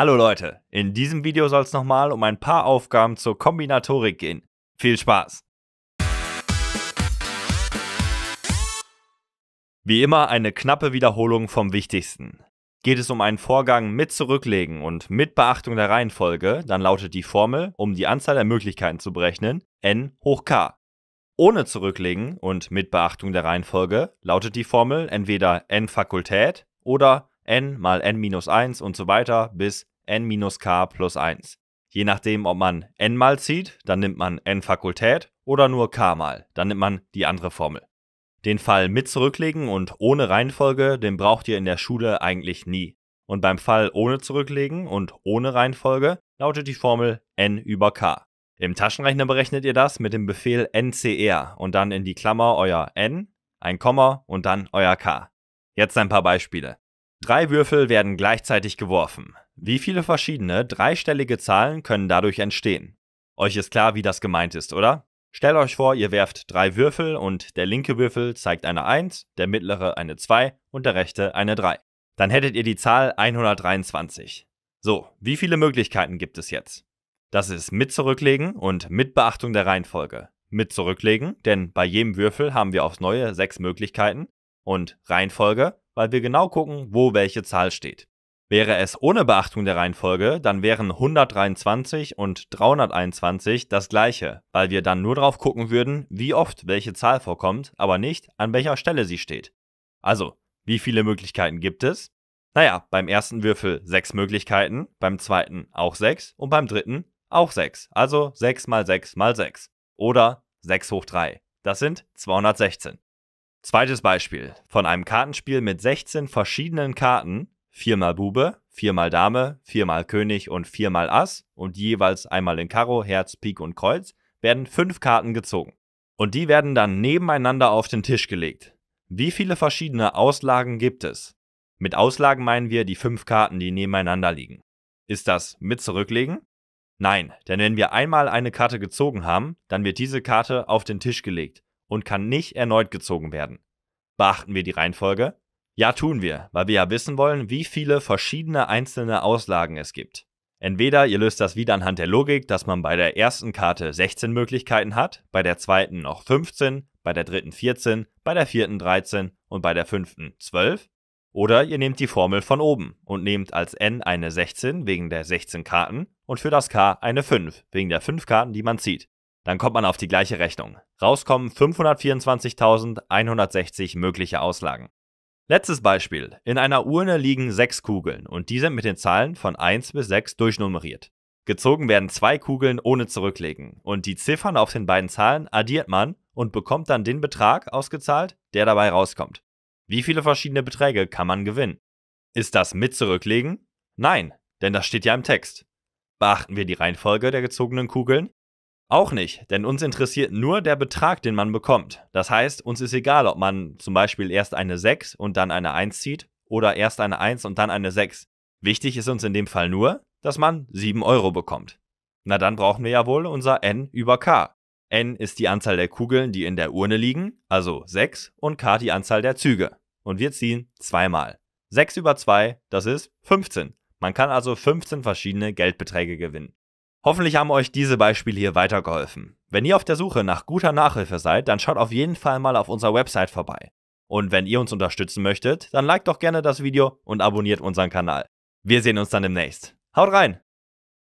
Hallo Leute, in diesem Video soll es nochmal um ein paar Aufgaben zur Kombinatorik gehen. Viel Spaß! Wie immer eine knappe Wiederholung vom Wichtigsten. Geht es um einen Vorgang mit Zurücklegen und mit Beachtung der Reihenfolge, dann lautet die Formel, um die Anzahl der Möglichkeiten zu berechnen, n hoch k. Ohne Zurücklegen und mit Beachtung der Reihenfolge lautet die Formel entweder n Fakultät oder n mal n minus 1 und so weiter bis n minus k plus 1. Je nachdem, ob man n mal zieht, dann nimmt man n Fakultät oder nur k mal, dann nimmt man die andere Formel. Den Fall mit zurücklegen und ohne Reihenfolge, den braucht ihr in der Schule eigentlich nie. Und beim Fall ohne zurücklegen und ohne Reihenfolge lautet die Formel n über k. Im Taschenrechner berechnet ihr das mit dem Befehl ncr e und dann in die Klammer euer n, ein Komma und dann euer k. Jetzt ein paar Beispiele. Drei Würfel werden gleichzeitig geworfen. Wie viele verschiedene dreistellige Zahlen können dadurch entstehen? Euch ist klar, wie das gemeint ist, oder? Stellt euch vor, ihr werft drei Würfel und der linke Würfel zeigt eine 1, der mittlere eine 2 und der rechte eine 3. Dann hättet ihr die Zahl 123. So, wie viele Möglichkeiten gibt es jetzt? Das ist mit zurücklegen und mit Beachtung der Reihenfolge. Mit zurücklegen, denn bei jedem Würfel haben wir aufs neue sechs Möglichkeiten und Reihenfolge, weil wir genau gucken, wo welche Zahl steht. Wäre es ohne Beachtung der Reihenfolge, dann wären 123 und 321 das gleiche, weil wir dann nur drauf gucken würden, wie oft welche Zahl vorkommt, aber nicht, an welcher Stelle sie steht. Also, wie viele Möglichkeiten gibt es? Naja, beim ersten Würfel 6 Möglichkeiten, beim zweiten auch 6 und beim dritten auch 6, also 6 mal 6 mal 6 oder 6 hoch 3. Das sind 216. Zweites Beispiel von einem Kartenspiel mit 16 verschiedenen Karten, viermal Bube, viermal Dame, viermal König und viermal Ass und jeweils einmal in Karo, Herz, Pik und Kreuz, werden fünf Karten gezogen. Und die werden dann nebeneinander auf den Tisch gelegt. Wie viele verschiedene Auslagen gibt es? Mit Auslagen meinen wir die fünf Karten, die nebeneinander liegen. Ist das mit zurücklegen? Nein, denn wenn wir einmal eine Karte gezogen haben, dann wird diese Karte auf den Tisch gelegt und kann nicht erneut gezogen werden. Beachten wir die Reihenfolge? Ja, tun wir, weil wir ja wissen wollen, wie viele verschiedene einzelne Auslagen es gibt. Entweder ihr löst das wieder anhand der Logik, dass man bei der ersten Karte 16 Möglichkeiten hat, bei der zweiten noch 15, bei der dritten 14, bei der vierten 13 und bei der fünften 12. Oder ihr nehmt die Formel von oben und nehmt als n eine 16 wegen der 16 Karten und für das k eine 5 wegen der 5 Karten, die man zieht dann kommt man auf die gleiche Rechnung. Rauskommen 524.160 mögliche Auslagen. Letztes Beispiel. In einer Urne liegen sechs Kugeln und die sind mit den Zahlen von 1 bis 6 durchnummeriert. Gezogen werden zwei Kugeln ohne Zurücklegen und die Ziffern auf den beiden Zahlen addiert man und bekommt dann den Betrag ausgezahlt, der dabei rauskommt. Wie viele verschiedene Beträge kann man gewinnen? Ist das mit Zurücklegen? Nein, denn das steht ja im Text. Beachten wir die Reihenfolge der gezogenen Kugeln, auch nicht, denn uns interessiert nur der Betrag, den man bekommt. Das heißt, uns ist egal, ob man zum Beispiel erst eine 6 und dann eine 1 zieht oder erst eine 1 und dann eine 6. Wichtig ist uns in dem Fall nur, dass man 7 Euro bekommt. Na dann brauchen wir ja wohl unser n über k. n ist die Anzahl der Kugeln, die in der Urne liegen, also 6, und k die Anzahl der Züge. Und wir ziehen zweimal. 6 über 2, das ist 15. Man kann also 15 verschiedene Geldbeträge gewinnen. Hoffentlich haben euch diese Beispiele hier weitergeholfen. Wenn ihr auf der Suche nach guter Nachhilfe seid, dann schaut auf jeden Fall mal auf unserer Website vorbei. Und wenn ihr uns unterstützen möchtet, dann liked doch gerne das Video und abonniert unseren Kanal. Wir sehen uns dann demnächst. Haut rein!